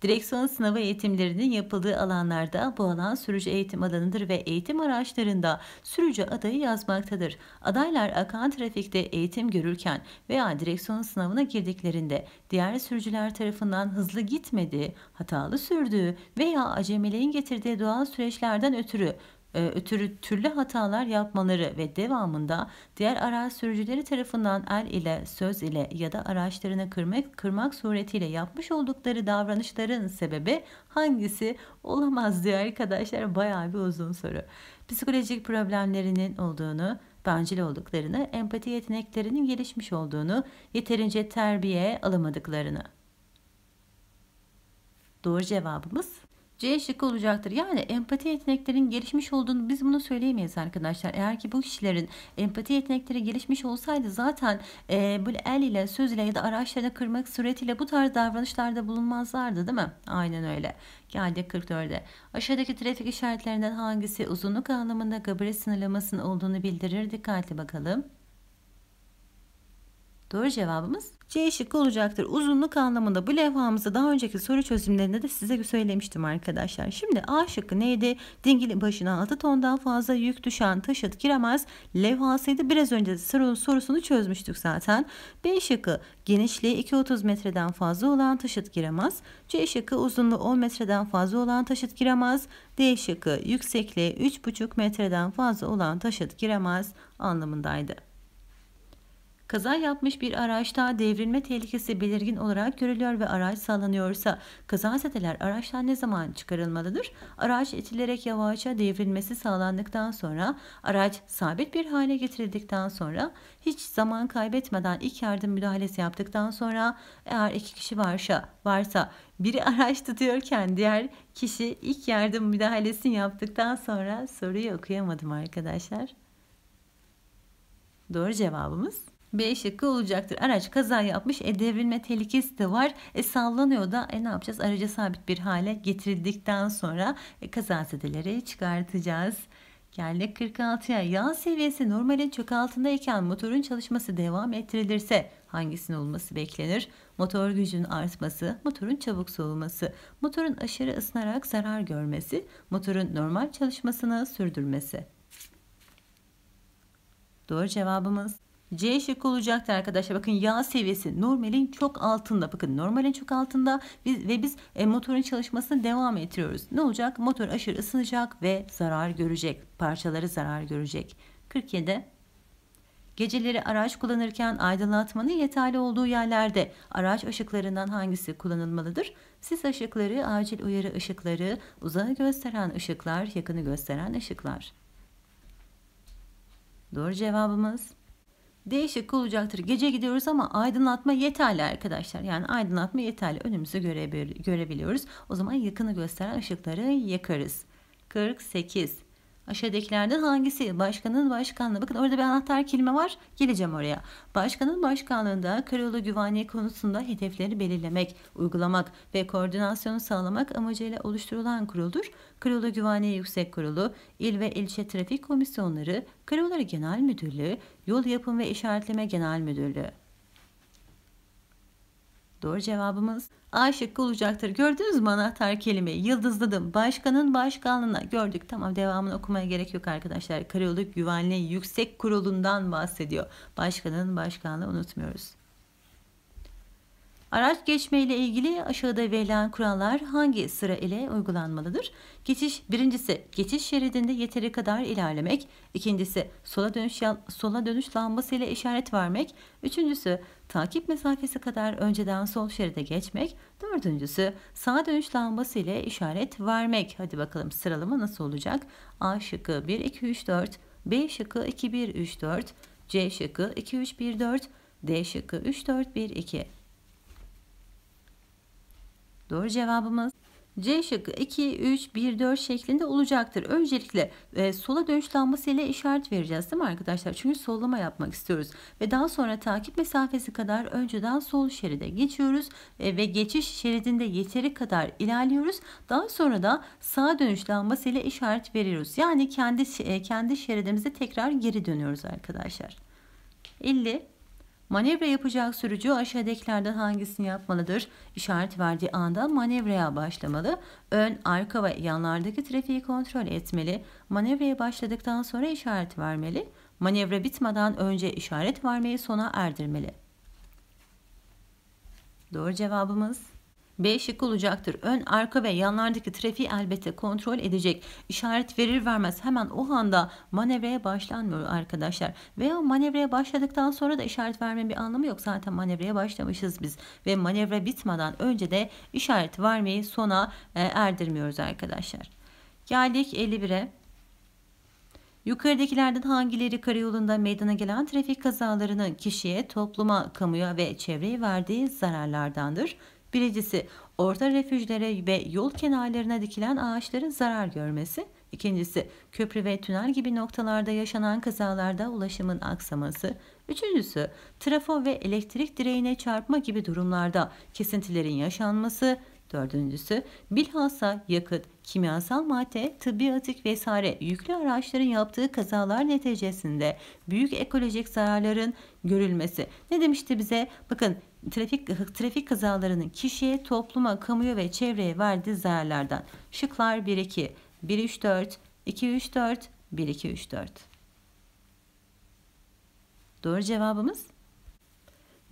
Direksiyon sınavı eğitimlerinin yapıldığı alanlarda bu alan sürücü eğitim alanıdır ve eğitim araçlarında sürücü adayı yazmaktadır. Adaylar akan trafikte eğitim görürken veya direksiyon sınavına girdiklerinde diğer sürücüler tarafından hızlı gitmediği, hatalı sürdüğü veya acemiliğin getirdiği doğal süreçlerden ötürü e, ötürü türlü hatalar yapmaları ve devamında diğer araç sürücüleri tarafından el ile, söz ile ya da araçlarını kırmak, kırmak suretiyle yapmış oldukları davranışların sebebi hangisi olamaz diye arkadaşlar. Bayağı bir uzun soru. Psikolojik problemlerinin olduğunu, bencil olduklarını, empati yeteneklerinin gelişmiş olduğunu, yeterince terbiye alamadıklarını. Doğru cevabımız C şıkkı olacaktır. Yani empati yeteneklerin gelişmiş olduğunu biz bunu söyleyemeyiz arkadaşlar. Eğer ki bu kişilerin empati yetenekleri gelişmiş olsaydı zaten e, böyle el ile söz ile ya da araçlarını kırmak suretiyle bu tarz davranışlarda bulunmazlardı değil mi? Aynen öyle. Geldi 44'e. Aşağıdaki trafik işaretlerinden hangisi uzunluk anlamında gabari sınırlamasının olduğunu bildirir? Dikkatli bakalım. Doğru cevabımız C şıkkı olacaktır. Uzunluk anlamında bu levhamızı daha önceki soru çözümlerinde de size söylemiştim arkadaşlar. Şimdi A şıkkı neydi? Dingili başına 6 tondan fazla yük düşen taşıt giremez levhasıydı. Biraz önce de sorunun sorusunu çözmüştük zaten. B şıkkı genişliği 2.30 metreden fazla olan taşıt giremez. C şıkkı uzunluğu 10 metreden fazla olan taşıt giremez. D şıkkı yüksekliği 3.5 metreden fazla olan taşıt giremez anlamındaydı. Kaza yapmış bir araçta devrilme tehlikesi belirgin olarak görülüyor ve araç sallanıyorsa kazazedeler araçtan ne zaman çıkarılmalıdır? Araç itilerek yavaşça devrilmesi sağlandıktan sonra araç sabit bir hale getirildikten sonra hiç zaman kaybetmeden ilk yardım müdahalesi yaptıktan sonra eğer iki kişi varsa varsa biri araç tutuyorken diğer kişi ilk yardım müdahalesini yaptıktan sonra soruyu okuyamadım arkadaşlar. Doğru cevabımız B şıkkı olacaktır. Araç kaza yapmış. E devrilme tehlikesi de var. E sallanıyor da e ne yapacağız? Aracı sabit bir hale getirildikten sonra e, kazazedeleri çıkartacağız. Geldik 46'ya. Yağ seviyesi normalin çok altındayken motorun çalışması devam ettirilirse hangisinin olması beklenir? Motor gücünün artması, motorun çabuk soğuması, motorun aşırı ısınarak zarar görmesi, motorun normal çalışmasını sürdürmesi. Doğru cevabımız C şıkkı olacaktır arkadaşlar. Bakın yağ seviyesi normalin çok altında. Bakın normalin çok altında biz, ve biz e, motorun çalışmasını devam ettiriyoruz. Ne olacak? Motor aşırı ısınacak ve zarar görecek. Parçaları zarar görecek. 47. Geceleri araç kullanırken aydınlatmanın yeterli olduğu yerlerde araç ışıklarından hangisi kullanılmalıdır? Sis ışıkları, acil uyarı ışıkları, uzağı gösteren ışıklar, yakını gösteren ışıklar. Doğru cevabımız Değişik olacaktır. Gece gidiyoruz ama aydınlatma yeterli arkadaşlar. Yani aydınlatma yeterli. Önümüzü görebiliyoruz. O zaman yakını gösteren ışıkları yakarız. 48. Aşağıdakilerden hangisi? Başkanın başkanlığı. Bakın orada bir anahtar kelime var. Geleceğim oraya. Başkanın başkanlığında karayolu güvenliği konusunda hedefleri belirlemek, uygulamak ve koordinasyonu sağlamak amacıyla oluşturulan kuruldur. Karayolu Güvenliği Yüksek Kurulu, il ve ilçe trafik komisyonları, Karayolları Genel Müdürlüğü, Yol Yapım ve İşaretleme Genel Müdürlüğü. Doğru cevabımız A şıkkı olacaktır. Gördünüz mü anahtar kelimeyi? Yıldızladım. Başkanın başkanlığına gördük. Tamam devamını okumaya gerek yok arkadaşlar. Karayolu Güvenliği Yüksek Kurulu'ndan bahsediyor. Başkanın başkanlığı unutmuyoruz. Araç geçme ile ilgili aşağıda verilen kurallar hangi sıra ile uygulanmalıdır? Geçiş birincisi geçiş şeridinde yeteri kadar ilerlemek, ikincisi sola dönüş sola dönüş lambası ile işaret vermek, üçüncüsü takip mesafesi kadar önceden sol şeride geçmek. Dördüncüsü sağ dönüş lambası ile işaret vermek. Hadi bakalım sıralama nasıl olacak? A şıkkı 1 2 3 4, B şıkkı 2 1 3 4, C şıkkı 2 3 1 4, D şıkkı 3 4 1 2. Doğru cevabımız C şıkkı 2, 3, 1, 4 şeklinde olacaktır. Öncelikle e, sola dönüş ile işaret vereceğiz değil mi arkadaşlar? Çünkü sollama yapmak istiyoruz. Ve daha sonra takip mesafesi kadar önceden sol şeride geçiyoruz. E, ve geçiş şeridinde yeteri kadar ilerliyoruz. Daha sonra da sağ dönüş ile işaret veriyoruz. Yani kendi, e, kendi şeridimize tekrar geri dönüyoruz arkadaşlar. 50 Manevra yapacak sürücü aşağıdakilerden hangisini yapmalıdır? İşaret verdiği anda manevraya başlamalı. Ön, arka ve yanlardaki trafiği kontrol etmeli. Manevraya başladıktan sonra işaret vermeli. Manevra bitmeden önce işaret vermeyi sona erdirmeli. Doğru cevabımız B şık olacaktır. Ön, arka ve yanlardaki trafiği elbette kontrol edecek. İşaret verir vermez hemen o anda manevraya başlanmıyor arkadaşlar. Veya manevraya başladıktan sonra da işaret vermenin bir anlamı yok. Zaten manevraya başlamışız biz. Ve manevra bitmeden önce de işaret vermeyi sona e, erdirmiyoruz arkadaşlar. Geldik 51'e. Yukarıdakilerden hangileri karayolunda meydana gelen trafik kazalarının kişiye, topluma, kamuya ve çevreye verdiği zararlardandır? Birincisi orta refüjlere ve yol kenarlarına dikilen ağaçların zarar görmesi. İkincisi köprü ve tünel gibi noktalarda yaşanan kazalarda ulaşımın aksaması. Üçüncüsü trafo ve elektrik direğine çarpma gibi durumlarda kesintilerin yaşanması. Dördüncüsü bilhassa yakıt, kimyasal madde, tıbbi atık vesaire yüklü araçların yaptığı kazalar neticesinde büyük ekolojik zararların görülmesi. Ne demişti bize? Bakın trafik trafik kazalarının kişiye, topluma, kamuya ve çevreye verdiği zararlardan. Şıklar 1 2, 1 3 4, 2 3 4, 1 2 3 4. Doğru cevabımız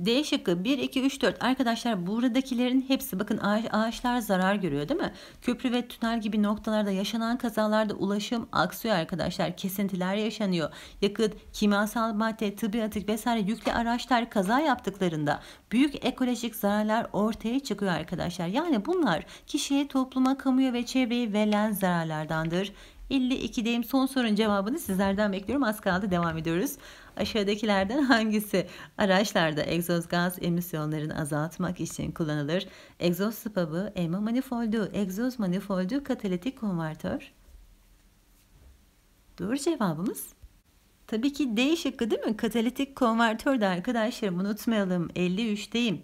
D şıkkı 1, 2, 3, 4. Arkadaşlar buradakilerin hepsi bakın ağaç, ağaçlar zarar görüyor değil mi? Köprü ve tünel gibi noktalarda yaşanan kazalarda ulaşım aksıyor arkadaşlar. Kesintiler yaşanıyor. Yakıt, kimyasal madde, tıbbi atık vesaire yüklü araçlar kaza yaptıklarında büyük ekolojik zararlar ortaya çıkıyor arkadaşlar. Yani bunlar kişiye, topluma, kamuya ve çevreye verilen zararlardandır. 52'deyim. Son sorun cevabını sizlerden bekliyorum. Az kaldı. Devam ediyoruz. Aşağıdakilerden hangisi araçlarda egzoz gaz emisyonlarını azaltmak için kullanılır? Egzoz sıpabı, EMA manifoldu, egzoz manifoldu, katalitik konvertör. Doğru cevabımız tabii ki D şıkkı değil mi? Katalitik konvertör de arkadaşlarım unutmayalım 53'teyim.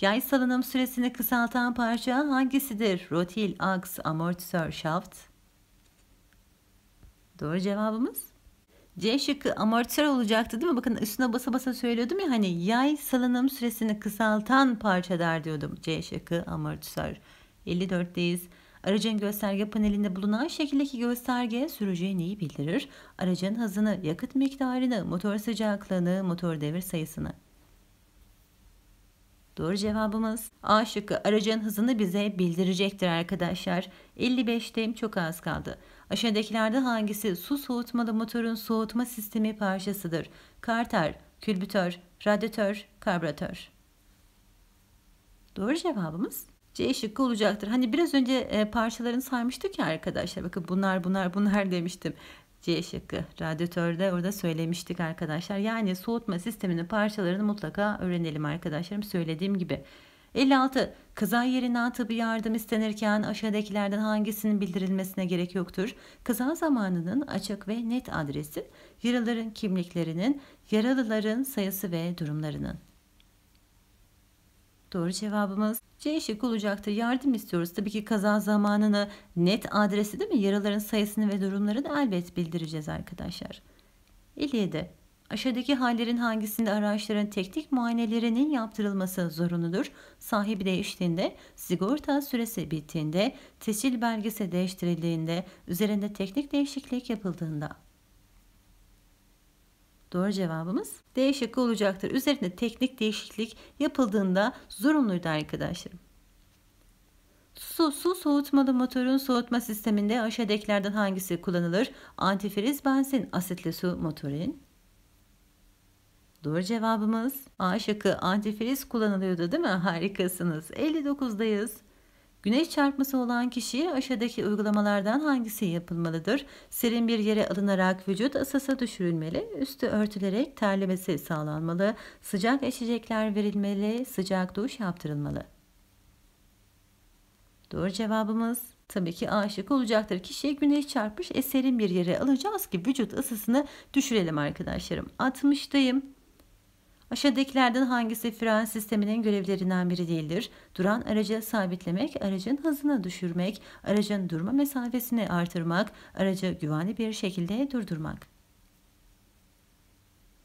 Yay salınım süresini kısaltan parça hangisidir? Rotil, aks, amortisör, şaft. Doğru cevabımız C şıkkı amortisör olacaktı değil mi? Bakın üstüne basa basa söylüyordum ya hani yay salınım süresini kısaltan parçalar diyordum. C şıkkı amortisör. 54'teyiz. Aracın gösterge panelinde bulunan şekildeki gösterge sürücüye neyi bildirir? Aracın hızını, yakıt miktarını, motor sıcaklığını, motor devir sayısını. Doğru cevabımız A şıkkı aracın hızını bize bildirecektir arkadaşlar. 55'teyim çok az kaldı. Aşağıdakilerde hangisi su soğutmalı motorun soğutma sistemi parçasıdır? Karter, külbütör, radyatör, karbüratör. Doğru cevabımız C şıkkı olacaktır. Hani biraz önce e, parçalarını saymıştık ya arkadaşlar. Bakın bunlar bunlar bunlar demiştim. C şıkkı radyatörde orada söylemiştik arkadaşlar. Yani soğutma sisteminin parçalarını mutlaka öğrenelim arkadaşlarım söylediğim gibi. 56. Kaza yerine atıbı yardım istenirken aşağıdakilerden hangisinin bildirilmesine gerek yoktur? Kaza zamanının açık ve net adresi, yaraların kimliklerinin, yaralıların sayısı ve durumlarının. Doğru cevabımız C şık olacaktır. Yardım istiyoruz. Tabii ki kaza zamanını, net adresi değil mi? Yaraların sayısını ve durumlarını elbet bildireceğiz arkadaşlar. 57. Aşağıdaki hallerin hangisinde araçların teknik muayenelerinin yaptırılması zorunludur? Sahibi değiştiğinde, sigorta süresi bittiğinde, tescil belgesi değiştirildiğinde, üzerinde teknik değişiklik yapıldığında. Doğru cevabımız D şıkkı olacaktır. Üzerinde teknik değişiklik yapıldığında zorunluydu arkadaşlarım. Su, su soğutmalı motorun soğutma sisteminde aşağıdakilerden hangisi kullanılır? Antifriz, benzin, asitli su, motorin. Doğru cevabımız A şıkkı antifriz kullanılıyordu değil mi? Harikasınız. 59'dayız. Güneş çarpması olan kişiye aşağıdaki uygulamalardan hangisi yapılmalıdır? Serin bir yere alınarak vücut ısısı düşürülmeli, üstü örtülerek terlemesi sağlanmalı, sıcak içecekler verilmeli, sıcak duş yaptırılmalı. Doğru cevabımız tabii ki aşık olacaktır. Kişiye güneş çarpmış eserin bir yere alacağız ki vücut ısısını düşürelim arkadaşlarım. 60'dayım. Aşağıdakilerden hangisi fren sisteminin görevlerinden biri değildir? Duran aracı sabitlemek, aracın hızını düşürmek, aracın durma mesafesini artırmak, aracı güvenli bir şekilde durdurmak.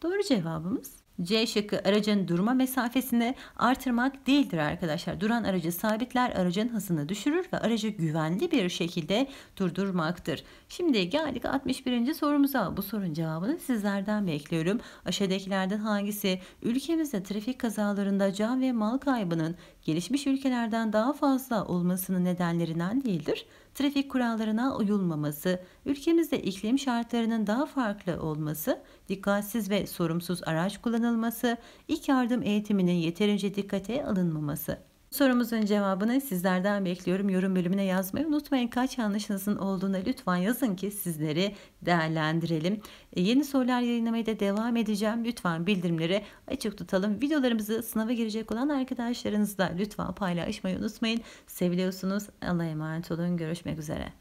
Doğru cevabımız C şıkkı aracın durma mesafesini artırmak değildir arkadaşlar. Duran aracı sabitler aracın hızını düşürür ve aracı güvenli bir şekilde durdurmaktır. Şimdi geldik 61. sorumuza. Bu sorunun cevabını sizlerden bekliyorum. Aşağıdakilerden hangisi ülkemizde trafik kazalarında can ve mal kaybının gelişmiş ülkelerden daha fazla olmasının nedenlerinden değildir? trafik kurallarına uyulmaması, ülkemizde iklim şartlarının daha farklı olması, dikkatsiz ve sorumsuz araç kullanılması, ilk yardım eğitiminin yeterince dikkate alınmaması. Sorumuzun cevabını sizlerden bekliyorum. Yorum bölümüne yazmayı unutmayın. Kaç yanlışınızın olduğuna lütfen yazın ki sizleri değerlendirelim. E, yeni sorular yayınlamaya da devam edeceğim. Lütfen bildirimleri açık tutalım. Videolarımızı sınava girecek olan arkadaşlarınızla lütfen paylaşmayı unutmayın. seviliyorsunuz Allah'a emanet olun. Görüşmek üzere.